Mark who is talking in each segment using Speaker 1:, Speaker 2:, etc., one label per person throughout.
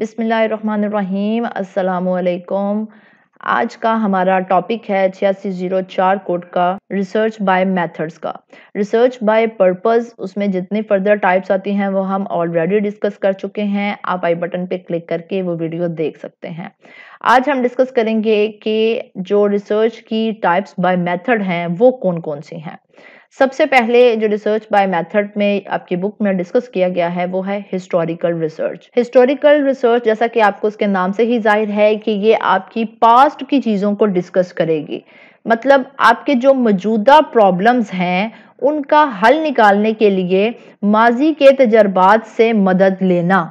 Speaker 1: बिसमीम अल्लाम आज का हमारा टॉपिक है छियासी जीरो चार कोड का रिसर्च बाय मेथड्स का रिसर्च बाय पर्पस उसमें जितने फर्दर टाइप्स आती हैं वो हम ऑलरेडी डिस्कस कर चुके हैं आप आई बटन पे क्लिक करके वो वीडियो देख सकते हैं आज हम डिस्कस करेंगे कि जो रिसर्च की टाइप्स बाय मेथड हैं वो कौन कौन सी हैं सबसे पहले जो रिसर्च बाय मेथड में आपकी बुक में डिस्कस किया गया है वो है हिस्टोरिकल रिसर्च हिस्टोरिकल रिसर्च जैसा कि आपको उसके नाम से ही जाहिर है कि ये आपकी पास्ट की चीज़ों को डिस्कस करेगी मतलब आपके जो मौजूदा प्रॉब्लम्स हैं उनका हल निकालने के लिए माजी के तजर्बात से मदद लेना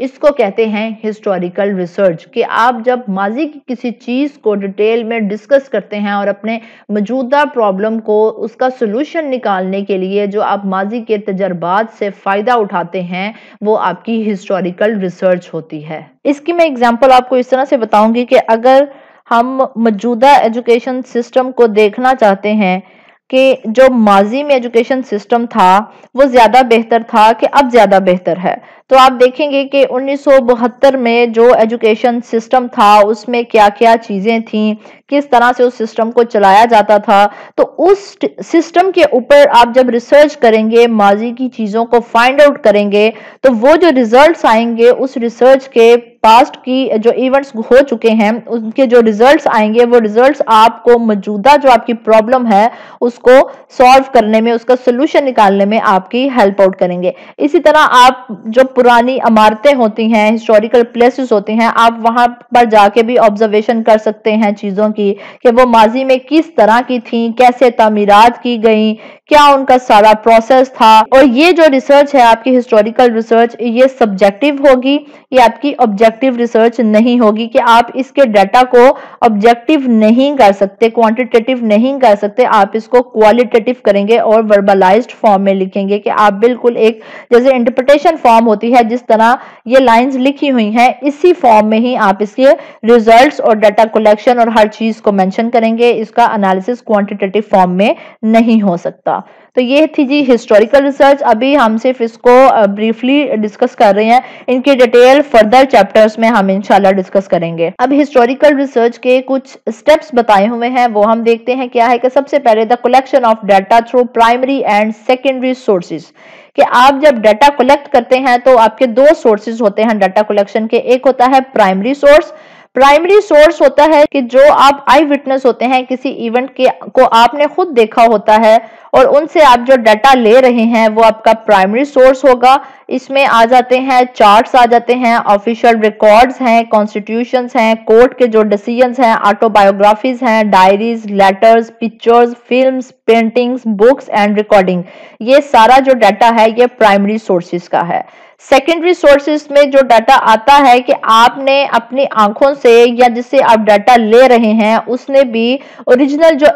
Speaker 1: इसको कहते हैं हिस्टोरिकल रिसर्च कि आप जब माजी की किसी चीज़ को डिटेल में डिस्कस करते हैं और अपने मौजूदा प्रॉब्लम को उसका सोल्यूशन निकालने के लिए जो आप माजी के तजर्बात से फ़ायदा उठाते हैं वो आपकी हिस्टोरिकल रिसर्च होती है इसकी मैं एग्जाम्पल आपको इस तरह से बताऊंगी कि अगर हम मौजूदा एजुकेशन सिस्टम को देखना चाहते हैं कि जो माजी में एजुकेशन सिस्टम था वो ज़्यादा बेहतर था कि अब ज़्यादा बेहतर है तो आप देखेंगे कि 1972 में जो एजुकेशन सिस्टम था उसमें क्या क्या चीज़ें थी किस तरह से उस सिस्टम को चलाया जाता था तो उस सिस्टम के ऊपर आप जब रिसर्च करेंगे माजी की चीज़ों को फाइंड आउट करेंगे तो वो जो रिजल्ट्स आएंगे उस रिसर्च के पास्ट की जो इवेंट्स हो चुके हैं उनके जो रिजल्ट्स आएंगे वो रिजल्ट्स आपको मौजूदा जो आपकी प्रॉब्लम है उसको सॉल्व करने में उसका सोल्यूशन निकालने में आपकी हेल्प आउट करेंगे इसी तरह आप जो पुरानी इमारतें होती हैं हिस्टोरिकल प्लेसेस होते हैं आप वहां पर जाके भी ऑब्जर्वेशन कर सकते हैं चीज़ों की कि वो माजी में किस तरह की थी कैसे तमीरत की गई क्या उनका सारा प्रोसेस था और ये जो रिसर्च है आपकी हिस्टोरिकल रिसर्च ये सब्जेक्टिव होगी ये आपकी ऑब्जेक्टिव रिसर्च नहीं होगी कि आप इसके डाटा को ऑब्जेक्टिव नहीं कर सकते क्वांटिटेटिव नहीं कर सकते आप इसको क्वालिटेटिव करेंगे और वर्बलाइज्ड फॉर्म में लिखेंगे कि आप बिल्कुल एक जैसे इंटरप्रिटेशन फॉर्म होती होती है जिस तरह ये लाइंस लिखी हुई हैं इसी फॉर्म में ही आप इसके रिजल्ट्स और डाटा कलेक्शन और हर चीज को मेंशन करेंगे इसका एनालिसिस क्वांटिटेटिव फॉर्म में नहीं हो सकता तो ये थी जी हिस्टोरिकल रिसर्च अभी हम सिर्फ इसको ब्रीफली डिस्कस कर रहे हैं इनके डिटेल फर्दर चैप्टर्स में हम इंशाल्लाह डिस्कस करेंगे अब हिस्टोरिकल रिसर्च के कुछ स्टेप्स बताए हुए हैं वो हम देखते हैं क्या है कि सबसे पहले the collection of data through primary and secondary sources कि आप जब डाटा कलेक्ट करते हैं तो आपके दो सोर्सेज होते हैं डाटा कलेक्शन के एक होता है प्राइमरी सोर्स प्राइमरी सोर्स होता है कि जो आप आई विटनेस होते हैं किसी इवेंट के को आपने खुद देखा होता है और उनसे आप जो डाटा ले रहे हैं वो आपका प्राइमरी सोर्स होगा इसमें आ जाते हैं चार्ट्स आ जाते हैं ऑफिशियल रिकॉर्ड्स हैं कॉन्स्टिट्यूशन हैं कोर्ट के जो डिसीजंस हैं ऑटोबायोग्राफीज हैं diaries letters pictures film paintings books and recording ये सारा जो डाटा है ये प्राइमरी सोर्सेज का है सेकेंडरी सोर्सेस में जो डाटा आता है कि आपने अपनी आंखों से या जिससे आप डाटा ले रहे हैं उसने भी ओरिजिनल जो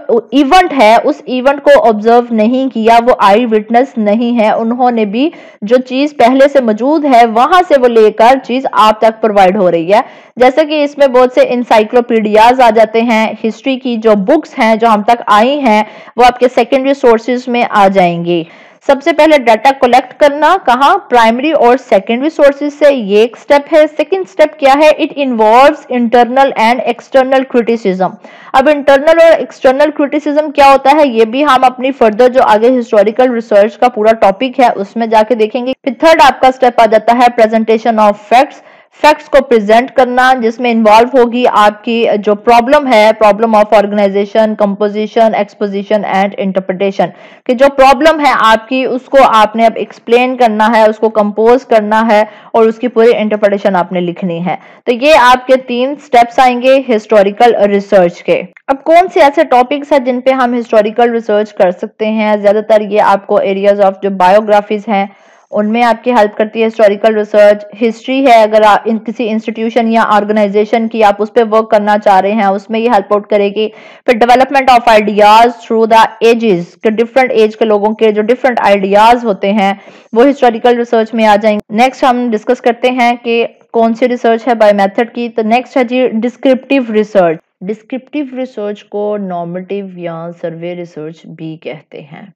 Speaker 1: इवेंट है उस इवेंट को ऑब्जर्व नहीं किया वो आई विटनेस नहीं है उन्होंने भी जो चीज पहले से मौजूद है वहां से वो लेकर चीज आप तक प्रोवाइड हो रही है जैसे कि इसमें बहुत से इंसाइक्लोपीडियाज आ जाते हैं हिस्ट्री की जो बुक्स हैं जो हम तक आई हैं वो आपके सेकेंडरी सोर्सेज में आ जाएंगी सबसे पहले डाटा कलेक्ट करना कहा प्राइमरी और सेकेंडरी सोर्सेज से ये एक स्टेप है सेकेंड स्टेप क्या है it involve internal and external criticism अब इंटरनल और एक्सटर्नल क्रिटिसिज्म क्या होता है ये भी हम अपनी फर्दर जो आगे हिस्टोरिकल रिसर्च का पूरा टॉपिक है उसमें जाके देखेंगे फिर थर्ड आपका स्टेप आ जाता है प्रेजेंटेशन ऑफ फैक्ट्स फैक्ट्स को प्रेजेंट करना जिसमें इन्वॉल्व होगी आपकी जो प्रॉब्लम है problem of organisation composition exposition and interpretation कि जो प्रॉब्लम है आपकी उसको आपने अब एक्सप्लेन करना है उसको कंपोज करना है और उसकी पूरी इंटरप्रिटेशन आपने लिखनी है तो ये आपके तीन स्टेप्स आएंगे हिस्टोरिकल रिसर्च के अब कौन से ऐसे टॉपिक्स हैं जिन पे हम हिस्टोरिकल रिसर्च कर सकते हैं ज्यादातर ये आपको एरियाज ऑफ जो बायोग्राफीज हैं उनमें आपकी हेल्प करती है हिस्टोरिकल रिसर्च हिस्ट्री है अगर आप इन किसी इंस्टीट्यूशन या ऑर्गेनाइजेशन की आप उस पर वर्क करना चाह रहे हैं उसमें ये हेल्प आउट करेगी फिर development of ideas through the ages के डिफरेंट एज के लोगों के जो डिफरेंट आइडियाज होते हैं वो हिस्टोरिकल रिसर्च में आ जाएंगे नेक्स्ट हम डिस्कस करते हैं कि कौन सी रिसर्च है बाय मेथड की तो नेक्स्ट है जी डिस्क्रिप्टिव रिसर्च डिस्क्रिप्टिव रिसर्च को नॉर्मेटिव या सर्वे रिसर्च भी कहते हैं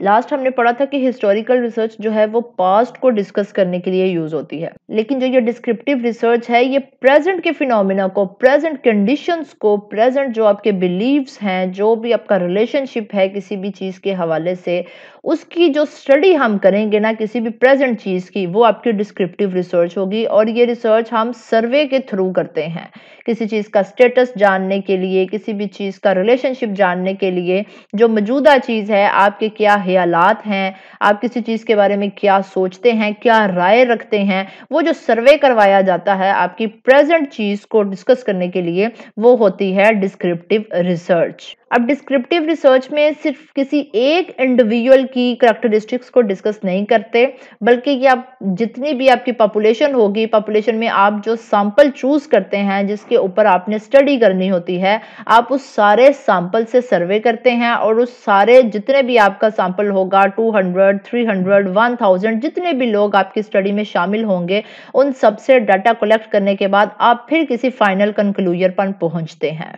Speaker 1: लास्ट हमने पढ़ा था कि हिस्टोरिकल रिसर्च जो है वो पास्ट को डिस्कस करने के लिए यूज होती है लेकिन जो ये डिस्क्रिप्टिव रिसर्च है ये प्रेजेंट के फिनोमिना को प्रेजेंट कंडीशंस को प्रेजेंट जो आपके बिलीव्स हैं जो भी आपका रिलेशनशिप है किसी भी चीज़ के हवाले से उसकी जो स्टडी हम करेंगे ना किसी भी प्रेजेंट चीज़ की वो आपकी डिस्क्रिप्टिव रिसर्च होगी और ये रिसर्च हम सर्वे के थ्रू करते हैं किसी चीज़ का स्टेटस जानने के लिए किसी भी चीज़ का रिलेशनशिप जानने के लिए जो मौजूदा चीज़ है आपके क्या ख्यालात हैं आप किसी चीज़ के बारे में क्या सोचते हैं क्या राय रखते हैं वो जो सर्वे करवाया जाता है आपकी प्रेजेंट चीज़ को डिस्कस करने के लिए वो होती है डिस्क्रिप्टिव रिसर्च अब डिस्क्रिप्टिव रिसर्च में सिर्फ किसी एक इंडिविजुअल की करेक्टरिस्टिक्स को डिस्कस नहीं करते बल्कि कि आप जितनी भी आपकी पॉपुलेशन होगी पॉपुलेशन में आप जो सैंपल चूज करते हैं जिसके ऊपर आपने स्टडी करनी होती है आप उस सारे सैंपल से सर्वे करते हैं और उस सारे जितने भी आपका सैंपल होगा 200, 300, 1000 जितने भी लोग आपकी स्टडी में शामिल होंगे उन सबसे डाटा कलेक्ट करने के बाद आप फिर किसी फाइनल कंक्लूजन पर पहुंचते हैं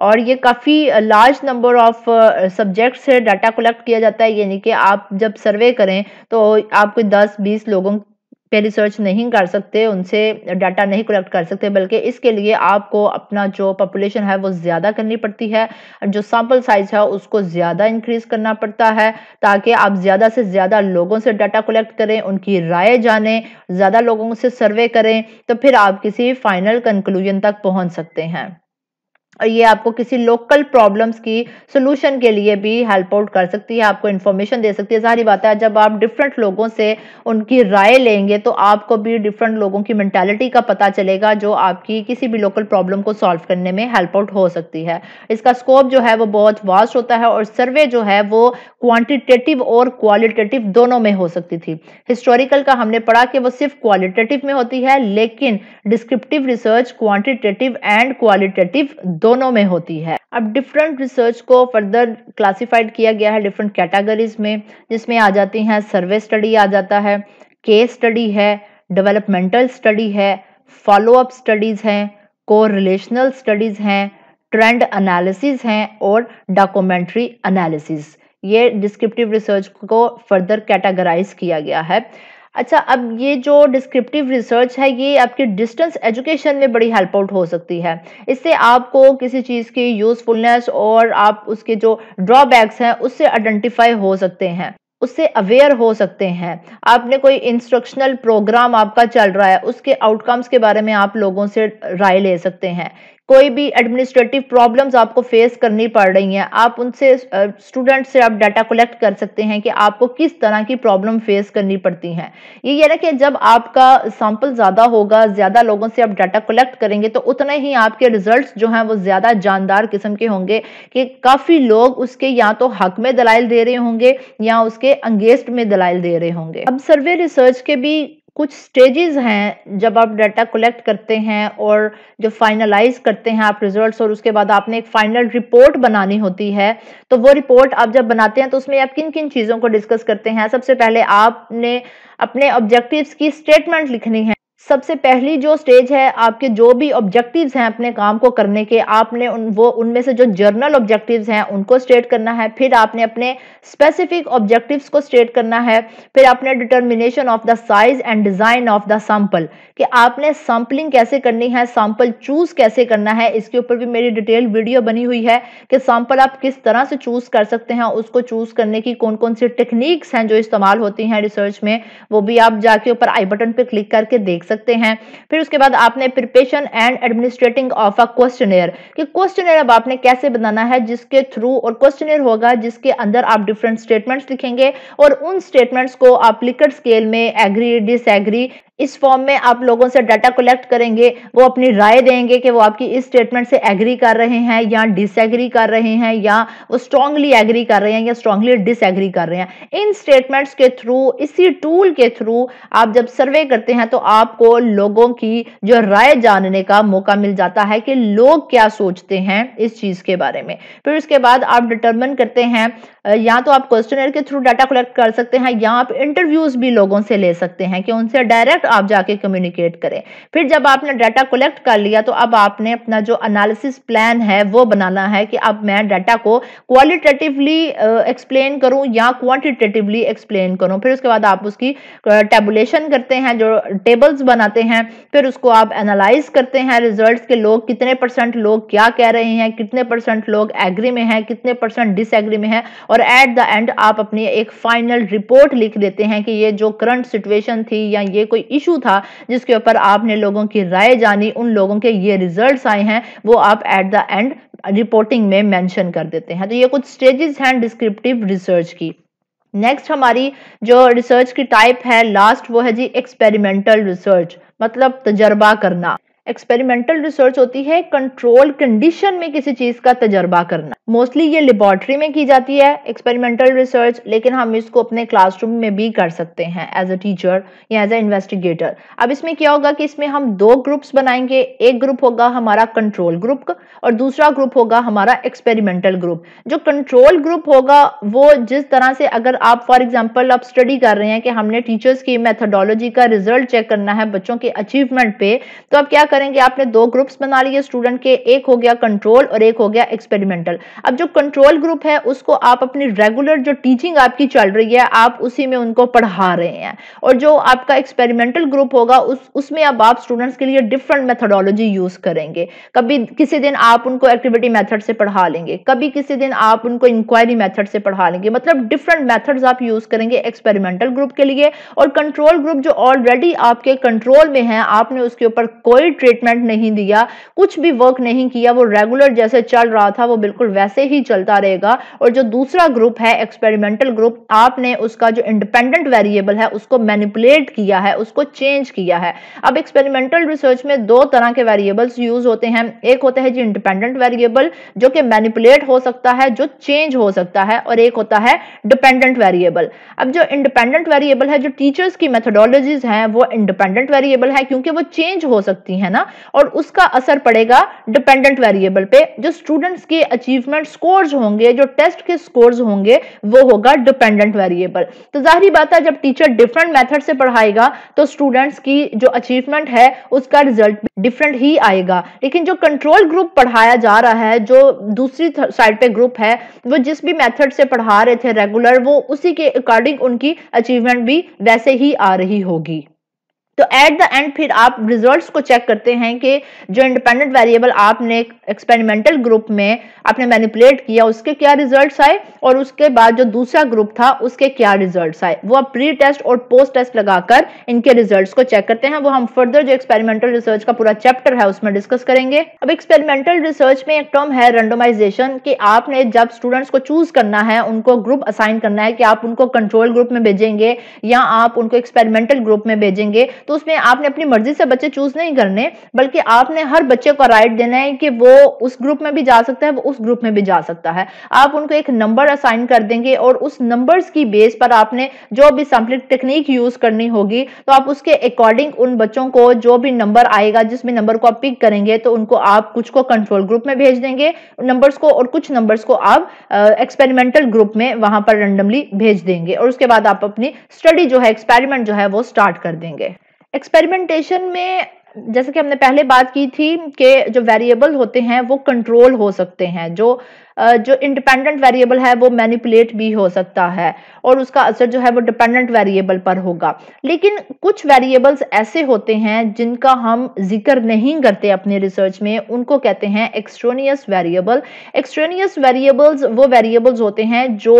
Speaker 1: और ये काफ़ी लार्ज नंबर ऑफ सब्जेक्ट से डाटा कलेक्ट किया जाता है यानी कि आप जब सर्वे करें तो आप कोई दस बीस लोगों पे रिसर्च नहीं कर सकते उनसे डाटा नहीं कलेक्ट कर सकते बल्कि इसके लिए आपको अपना जो पॉपुलेशन है वो ज़्यादा करनी पड़ती है जो सैम्पल साइज है उसको ज़्यादा इंक्रीज करना पड़ता है ताकि आप ज़्यादा से ज़्यादा लोगों से डाटा कलेक्ट करें उनकी राय जानें ज़्यादा लोगों से सर्वे करें तो फिर आप किसी फाइनल कंक्लूजन तक पहुँच सकते हैं ये आपको किसी लोकल प्रॉब्लम्स की सोल्यूशन के लिए भी हेल्प आउट कर सकती है आपको इन्फॉर्मेशन दे सकती है सारी बात है जब आप डिफरेंट लोगों से उनकी राय लेंगे तो आपको भी डिफरेंट लोगों की मैंटेलिटी का पता चलेगा जो आपकी किसी भी लोकल प्रॉब्लम को सॉल्व करने में हेल्प आउट हो सकती है इसका स्कोप जो है वो बहुत वास्ट होता है और सर्वे जो है वो क्वान्टिटेटिव और क्वालिटेटिव दोनों में हो सकती थी हिस्टोरिकल का हमने पढ़ा कि वो सिर्फ क्वालिटेटिव में होती है लेकिन descriptive research quantitative and qualitative दो दोनों में होती है अब डिफरेंट रिसर्च को फर्दर क्लासिफाइड किया गया है डिफरेंट कैटेगरीज में जिसमें आ जाती हैं सर्वे स्टडी आ जाता है केस स्टडी है डेवलपमेंटल स्टडी है फॉलो अप स्टडीज़ हैं को रिलेशनल स्टडीज़ हैं ट्रेंड एनालिसिस हैं और डॉक्यूमेंट्री एनालिसिस ये डिस्क्रिप्टिव रिसर्च को फर्दर कैटेगराइज किया गया है अच्छा अब ये जो डिस्क्रिप्टिव रिसर्च है ये आपके डिस्टेंस एजुकेशन में बड़ी हेल्प आउट हो सकती है इससे आपको किसी चीज़ की यूज़फुलनेस और आप उसके जो ड्रॉबैक्स हैं उससे आइडेंटिफाई हो सकते हैं उससे अवेयर हो सकते हैं आपने कोई इंस्ट्रक्शनल प्रोग्राम आपका चल रहा है उसके आउटकम्स के बारे में आप लोगों से राय ले सकते हैं कोई भी एडमिनिस्ट्रेटिव प्रॉब्लम्स आपको फेस करनी पड़ रही हैं आप उनसे स्टूडेंट से आप डाटा कलेक्ट कर सकते हैं कि आपको किस तरह की प्रॉब्लम फेस करनी पड़ती हैं ये ना कि जब आपका सैम्पल ज़्यादा होगा ज़्यादा लोगों से आप डाटा कलेक्ट करेंगे तो उतने ही आपके रिजल्ट जो हैं वो ज़्यादा जानदार किस्म के होंगे कि काफ़ी लोग उसके या तो हक में दलाइल दे रहे होंगे या उसके अंगेस्ट में दलाइल दे रहे होंगे अब सर्वे रिसर्च के भी कुछ स्टेजेस हैं जब आप डाटा कलेक्ट करते हैं और जो फाइनलाइज करते हैं आप रिजल्ट्स और उसके बाद आपने एक फाइनल रिपोर्ट बनानी होती है तो वो रिपोर्ट आप जब बनाते हैं तो उसमें आप किन किन चीज़ों को डिस्कस करते हैं सबसे पहले आपने अपने ऑब्जेक्टिव्स की स्टेटमेंट लिखनी है सबसे पहली जो स्टेज है आपके जो भी ऑब्जेक्टिव्स हैं अपने काम को करने के आपने उन वो उनमें से जो जर्नल ऑब्जेक्टिव्स हैं उनको स्टेट करना है फिर आपने अपने स्पेसिफिक ऑब्जेक्टिव्स को स्टेट करना है फिर आपने determination of the size and design of the sample कि आपने सैम्पलिंग कैसे करनी है सैम्पल चूज़ कैसे करना है इसके ऊपर भी मेरी डिटेल वीडियो बनी हुई है कि सैंपल आप किस तरह से चूज़ कर सकते हैं उसको चूज़ करने की कौन कौन सी टेक्निक्स हैं जो इस्तेमाल होती हैं रिसर्च में वो भी आप जाके ऊपर आई बटन पर क्लिक करके देख सकते सकते हैं फिर उसके बाद आपने preparation and administrating of a question कि अब आपने कैसे बनाना है जिसके थ्रू और क्वेश्चन होगा जिसके अंदर आप डिफरेंट स्टेटमेंट्स लिखेंगे और उन स्टेटमेंट्स को आप लिकट स्केल में एग्री डिसएग्री इस फॉर्म में आप लोगों से डाटा कलेक्ट करेंगे वो अपनी राय देंगे कि वो आपकी इस स्टेटमेंट से एग्री कर रहे हैं या डिसएग्री कर रहे हैं या वो स्ट्रांगली एग्री कर रहे हैं या स्ट्रांगली डिसएग्री कर रहे हैं इन स्टेटमेंट्स के थ्रू इसी टूल के थ्रू आप जब सर्वे करते हैं तो आपको लोगों की जो राय जानने का मौका मिल जाता है कि लोग क्या सोचते हैं इस चीज के बारे में फिर उसके बाद आप डिटर्मन करते हैं या तो आप क्वेश्चन के थ्रू डाटा कलेक्ट कर सकते हैं या आप इंटरव्यूज भी लोगों से ले सकते हैं कि उनसे डायरेक्ट आप जाके कम्युनिकेट करें फिर जब आपने डाटा कलेक्ट कर लिया तो अब आपने अपना जो एनालिसिस प्लान है वो बनाना है कि अब मैं डाटा को क्वालिटेटिवली एक्सप्लेन करूं या क्वांटिटेटिवली एक्सप्लेन करूं फिर उसके बाद आप उसकी टेबुलेशन करते हैं जो टेबल्स बनाते हैं फिर उसको आप एनालाइज करते हैं रिजल्ट के लोग कितने परसेंट लोग क्या कह रहे हैं कितने परसेंट लोग एग्री में है कितने परसेंट डिसएग्री में है और एट द एंड आप अपनी एक फाइनल रिपोर्ट लिख देते हैं कि ये जो करंट सिचुएशन थी या ये कोई इशू था जिसके ऊपर आपने लोगों की राय जानी उन लोगों के ये रिजल्ट आए हैं वो आप एट द एंड रिपोर्टिंग में मेंशन कर देते हैं तो ये कुछ स्टेजेस हैं डिस्क्रिप्टिव रिसर्च की नेक्स्ट हमारी जो रिसर्च की टाइप है लास्ट वो है जी एक्सपेरिमेंटल रिसर्च मतलब तजर्बा करना एक्सपेरिमेंटल रिसर्च होती है कंट्रोल कंडीशन में किसी चीज का तजर्बा करना मोस्टली ये लेबोरेटरी में की जाती है एक्सपेरिमेंटल रिसर्च लेकिन हम इसको अपने क्लासरूम में भी कर सकते हैं एज अ टीचर या एज अ इन्वेस्टिगेटर अब इसमें क्या होगा कि इसमें हम दो ग्रुप्स बनाएंगे एक ग्रुप होगा हमारा कंट्रोल ग्रुप और दूसरा ग्रुप होगा हमारा एक्सपेरिमेंटल ग्रुप जो कंट्रोल ग्रुप होगा वो जिस तरह से अगर आप फॉर एग्जाम्पल आप स्टडी कर रहे हैं कि हमने टीचर्स की मेथोडोलॉजी का रिजल्ट चेक करना है बच्चों के अचीवमेंट पे तो आप क्या करेंगे आपने दो ग्रुप्स बना लिए स्टूडेंट के एक हो गया कंट्रोल और एक हो गया एक्सपेरिमेंटल अब जो कंट्रोल ग्रुप है उसको आप अपनी रेगुलर जो टीचिंग आपकी चल रही है आप उसी में उनको पढ़ा रहे हैं और जो आपका एक्सपेरिमेंटल ग्रुप होगा उस उसमें अब आप स्टूडेंट्स के लिए डिफरेंट मेथडोलॉजी यूज करेंगे कभी किसी दिन आप उनको एक्टिविटी मैथड से पढ़ा लेंगे कभी किसी दिन आप उनको इंक्वायरी मैथड से पढ़ा लेंगे मतलब डिफरेंट मैथड आप यूज करेंगे एक्सपेरिमेंटल ग्रुप के लिए और कंट्रोल ग्रुप जो ऑलरेडी आपके कंट्रोल में है आपने उसके ऊपर कोई ट्रीटमेंट नहीं दिया कुछ भी वर्क नहीं किया वो रेगुलर जैसे चल रहा था वो बिल्कुल वैसे ही चलता रहेगा और जो दूसरा ग्रुप है एक्सपेरिमेंटल ग्रुप आपने उसका जो इंडिपेंडेंट वेरिएबल है उसको मैनिपुलेट किया है उसको चेंज किया है अब एक्सपेरिमेंटल रिसर्च में दो तरह के वेरिएबल्स यूज होते हैं एक होता है जी इंडिपेंडेंट वेरिएबल जो कि मैनिपुलेट हो सकता है जो चेंज हो सकता है और एक होता है डिपेंडेंट वेरिएबल अब जो इंडिपेंडेंट वेरिएबल है जो टीचर्स की मेथडोलॉजीज हैं वो इंडिपेंडेंट वेरिएबल है क्योंकि वो चेंज हो सकती हैं ना और उसका असर पड़ेगा डिपेंडेंट वेरिएबल पे जो स्टूडेंट्स के अचीवमेंट स्कोर्स होंगे जो टेस्ट के स्कोर्स होंगे वो होगा डिपेंडेंट वेरिएबल तो जाहिर बात है जब टीचर डिफरेंट मेथड से पढ़ाएगा तो स्टूडेंट्स की जो अचीवमेंट है उसका रिजल्ट डिफरेंट ही आएगा लेकिन जो कंट्रोल ग्रुप पढ़ाया जा रहा है जो दूसरी साइड पे ग्रुप है वो जिस भी मेथड से पढ़ा रहे थे रेगुलर वो उसी के अकॉर्डिंग उनकी अचीवमेंट भी वैसे ही आ रही होगी तो एट द एंड फिर आप रिजल्ट्स को चेक करते हैं कि जो इंडिपेंडेंट वेरिएबल आपने एक्सपेरिमेंटल ग्रुप में आपने मैनिपुलेट किया उसके क्या रिजल्ट्स आए और उसके बाद जो दूसरा ग्रुप था उसके क्या रिजल्ट्स आए वो आप प्री टेस्ट और पोस्ट टेस्ट लगाकर इनके रिजल्ट्स को चेक करते हैं वो हम फर्दर जो एक्सपेरिमेंटल रिसर्च का पूरा चैप्टर है उसमें डिस्कस करेंगे अब एक्सपेरिमेंटल रिसर्च में एक टर्म है रेंडोमाइजेशन की आपने जब स्टूडेंट्स को चूज करना है उनको ग्रुप असाइन करना है कि आप उनको कंट्रोल ग्रुप में भेजेंगे या आप उनको एक्सपेरिमेंटल ग्रुप में भेजेंगे तो उसमें आपने अपनी मर्जी से बच्चे चूज नहीं करने बल्कि आपने हर बच्चे को राइट देना है कि वो उस ग्रुप में भी जा सकता है वो उस ग्रुप में भी जा सकता है आप उनको एक नंबर असाइन कर देंगे और उस नंबर की बेस पर आपने जो भी सैम्पलिंग टेक्निक यूज करनी होगी तो आप उसके अकॉर्डिंग उन बच्चों को जो भी नंबर आएगा जिस भी नंबर को आप पिक करेंगे तो उनको आप कुछ को कंट्रोल ग्रुप में भेज देंगे नंबर्स को और कुछ नंबर्स को आप एक्सपेरिमेंटल ग्रुप में वहां पर रेंडमली भेज देंगे और उसके बाद आप अपनी स्टडी जो है एक्सपेरिमेंट जो है वो स्टार्ट कर देंगे एक्सपेरिमेंटेशन में जैसे कि हमने पहले बात की थी कि जो वेरिएबल होते हैं वो कंट्रोल हो सकते हैं जो जो इंडिपेंडेंट वेरिएबल है वो मैनिपुलेट भी हो सकता है और उसका असर जो है वो डिपेंडेंट वेरिएबल पर होगा लेकिन कुछ वेरिएबल्स ऐसे होते हैं जिनका हम जिक्र नहीं करते अपने रिसर्च में उनको कहते हैं एक्सट्रोनियस वेरिएबल एक्सट्रोनियस वेरिएबल्स वो वेरिएबल्स होते हैं जो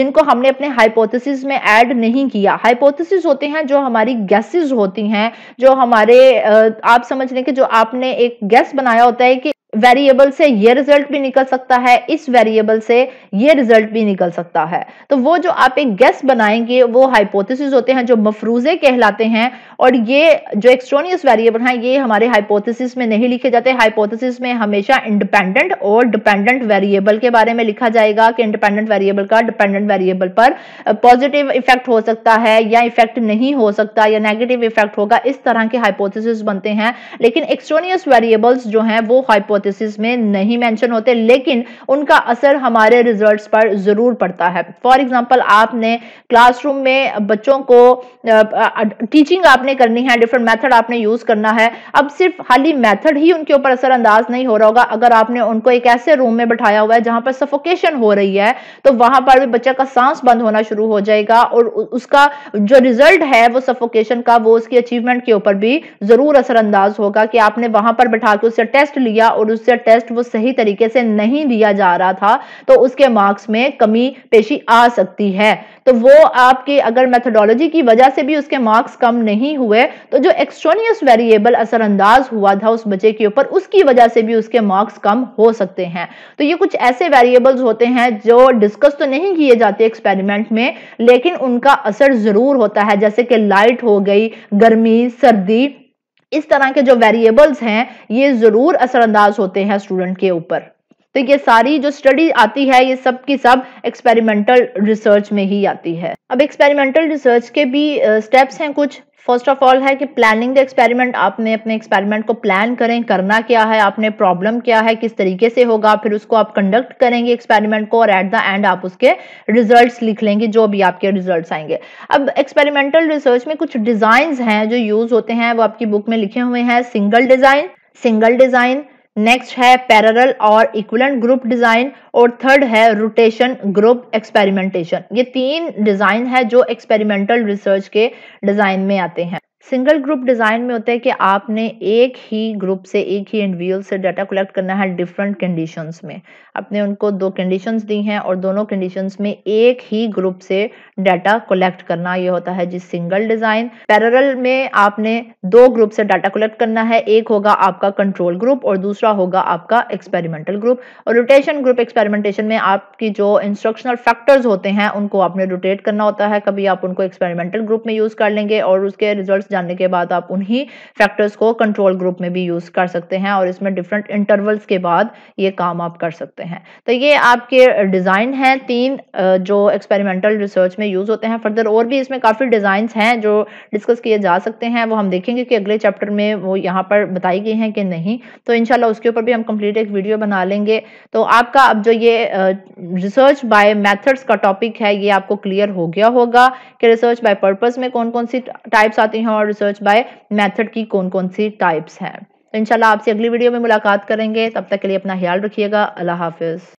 Speaker 1: जिनको हमने अपने हाइपोथिस में एड नहीं किया हाइपोथिस होते हैं जो हमारी गैसेस होती हैं जो हमारे आप समझ लें कि जो आपने एक गैस बनाया होता है कि वेरिएबल से ये रिजल्ट भी निकल सकता है इस वेरिएबल से ये रिजल्ट भी निकल सकता है तो वो जो आप एक गैस बनाएंगे वो हाइपोथेसिस होते हैं जो मफरूजे कहलाते हैं और ये जो एक्सट्रोनियस वेरिएबल हैं ये हमारे हाइपोथेसिस में नहीं लिखे जाते हाइपोथेसिस में हमेशा इंडिपेंडेंट और डिपेंडेंट वेरिएबल के बारे में लिखा जाएगा कि इंडिपेंडेंट वेरिएबल का डिपेंडेंट वेरिएबल पर पॉजिटिव इफेक्ट हो सकता है या इफेक्ट नहीं हो सकता या नेगेटिव इफेक्ट होगा इस तरह के हाइपोथिस बनते हैं लेकिन एक्सट्रोनियस वेरिएबल्स जो हैं वो हाइपो हाइपोथेसिस में नहीं मेंशन होते लेकिन उनका असर हमारे रिजल्ट्स पर जरूर पड़ता है फॉर एग्जांपल आपने क्लासरूम में बच्चों को टीचिंग आपने करनी है डिफरेंट मेथड आपने यूज करना है अब सिर्फ खाली मेथड ही उनके ऊपर असरअंदाज नहीं हो रहा होगा अगर आपने उनको एक ऐसे रूम में बैठाया हुआ है जहां पर सफोकेशन हो रही है तो वहां पर भी बच्चा का सांस बंद होना शुरू हो जाएगा और उसका जो रिजल्ट है वो सफोकेशन का वो उसकी अचीवमेंट के ऊपर भी जरूर असरअंदाज होगा कि आपने वहां पर बैठा के उससे टेस्ट लिया और उससे टेस्ट वो सही तरीके से नहीं दिया जा रहा था तो उसके मार्क्स में कमी पेशी आ सकती है तो वो आपके अगर मेथोडोलॉजी की वजह से भी उसके मार्क्स कम नहीं हुए तो जो एक्सट्रोनियस वेरिएबल असरअंदाज हुआ था उस बच्चे के ऊपर उसकी वजह से भी उसके मार्क्स कम हो सकते हैं तो ये कुछ ऐसे वेरिएबल्स होते हैं जो डिस्कस तो नहीं किए जाते एक्सपेरिमेंट में लेकिन उनका असर जरूर होता है जैसे कि लाइट हो गई गर्मी सर्दी इस तरह के जो वेरिएबल्स हैं ये जरूर असरअंदाज होते हैं स्टूडेंट के ऊपर तो ये सारी जो स्टडी आती है ये सब की सब एक्सपेरिमेंटल रिसर्च में ही आती है अब एक्सपेरिमेंटल रिसर्च के भी स्टेप्स हैं कुछ फर्स्ट ऑफ ऑल है कि प्लानिंग द एक्सपेरिमेंट आपने अपने एक्सपेरिमेंट को प्लान करें करना क्या है आपने प्रॉब्लम क्या है किस तरीके से होगा फिर उसको आप कंडक्ट करेंगे एक्सपेरिमेंट को और एट द एंड आप उसके रिजल्ट्स लिख लेंगे जो भी आपके रिजल्ट्स आएंगे अब एक्सपेरिमेंटल रिसर्च में कुछ डिजाइन हैं जो यूज होते हैं वो आपकी बुक में लिखे हुए हैं single design single design next है पैरल और इक्वलेंट ग्रुप डिजाइन और थर्ड है रोटेशन ग्रुप एक्सपेरिमेंटेशन ये तीन डिजाइन है जो एक्सपेरिमेंटल रिसर्च के डिजाइन में आते हैं सिंगल ग्रुप डिज़ाइन में होता है कि आपने एक ही ग्रुप से एक ही इंडिविजुअल से डाटा कलेक्ट करना है डिफरेंट कंडीशंस में आपने उनको दो कंडीशंस दी हैं और दोनों कंडीशंस में एक ही ग्रुप से डाटा कलेक्ट करना ये होता है जिस सिंगल डिज़ाइन पैरल में आपने दो ग्रुप से डाटा कलेक्ट करना है एक होगा आपका कंट्रोल ग्रुप और दूसरा होगा आपका एक्सपेरिमेंटल ग्रुप और रोटेशन ग्रुप एक्सपेरिमेंटेशन में आपकी जो इंस्ट्रक्शनल फैक्टर्स होते हैं उनको आपने रोटेट करना होता है कभी आप उनको एक्सपेरिमेंटल ग्रुप में यूज़ कर लेंगे और उसके रिजल्ट जानने के बाद आप उन्हीं फैक्टर्स को कंट्रोल ग्रुप में भी यूज कर सकते हैं और इसमें डिफरेंट इंटरवल्स के बाद ये काम आप कर सकते हैं तो ये आपके डिजाइन हैं तीन जो एक्सपेरिमेंटल रिसर्च में यूज होते हैं फर्दर और भी इसमें काफी डिजाइन हैं जो डिस्कस किए जा सकते हैं वो हम देखेंगे कि अगले चैप्टर में वो यहाँ पर बताई गई हैं कि नहीं तो इनशाला उसके ऊपर भी हम कंप्लीट एक वीडियो बना लेंगे तो आपका अब जो ये रिसर्च बाय मैथड्स का टॉपिक है ये आपको क्लियर हो गया होगा कि रिसर्च बाय पर्पस में कौन कौन सी टाइप्स आती हैं और और रिसर्च बाय मेथड की कौन कौन सी टाइप्स हैं तो इंशाल्लाह आपसे अगली वीडियो में मुलाकात करेंगे तब तक के लिए अपना ख्याल रखिएगा अल्लाह हाफिज़